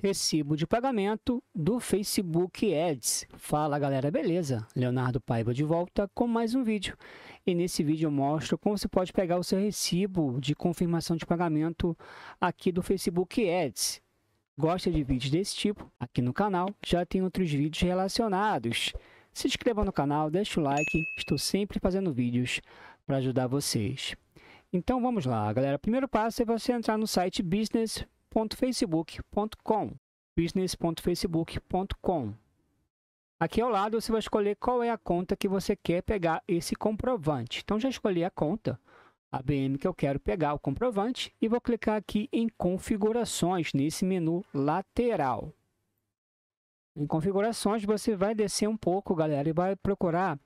Recibo de pagamento do Facebook Ads. Fala galera, beleza? Leonardo Paiva de volta com mais um vídeo. E nesse vídeo eu mostro como você pode pegar o seu recibo de confirmação de pagamento aqui do Facebook Ads. Gosta de vídeos desse tipo? Aqui no canal já tem outros vídeos relacionados. Se inscreva no canal, deixa o like, estou sempre fazendo vídeos para ajudar vocês. Então vamos lá, galera. primeiro passo é você entrar no site Business business.facebook.com business.facebook.com Aqui ao lado você vai escolher qual é a conta que você quer pegar esse comprovante. Então já escolhi a conta, a BM que eu quero pegar o comprovante e vou clicar aqui em configurações nesse menu lateral. Em configurações você vai descer um pouco, galera, e vai procurar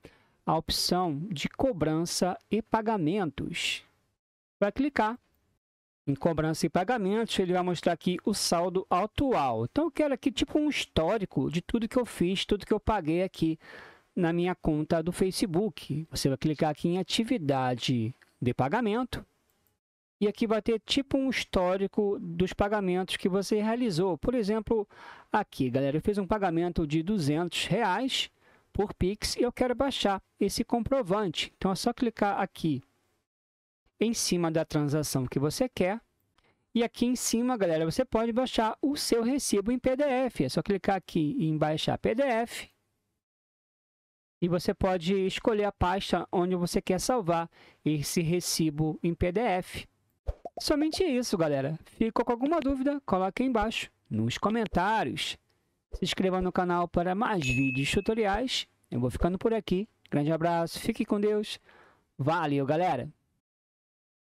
a opção de cobrança e pagamentos. Vai clicar em cobrança e pagamentos, ele vai mostrar aqui o saldo atual. Então, eu quero aqui tipo um histórico de tudo que eu fiz, tudo que eu paguei aqui na minha conta do Facebook. Você vai clicar aqui em atividade de pagamento. E aqui vai ter tipo um histórico dos pagamentos que você realizou. Por exemplo, aqui, galera, eu fiz um pagamento de 200 reais por Pix e eu quero baixar esse comprovante. Então, é só clicar aqui em cima da transação que você quer. E aqui em cima, galera, você pode baixar o seu recibo em PDF. É só clicar aqui em baixar PDF. E você pode escolher a pasta onde você quer salvar esse recibo em PDF. Somente isso, galera. Ficou com alguma dúvida? Coloque aí embaixo nos comentários. Se inscreva no canal para mais vídeos tutoriais. Eu vou ficando por aqui. Grande abraço, fique com Deus. Valeu, galera!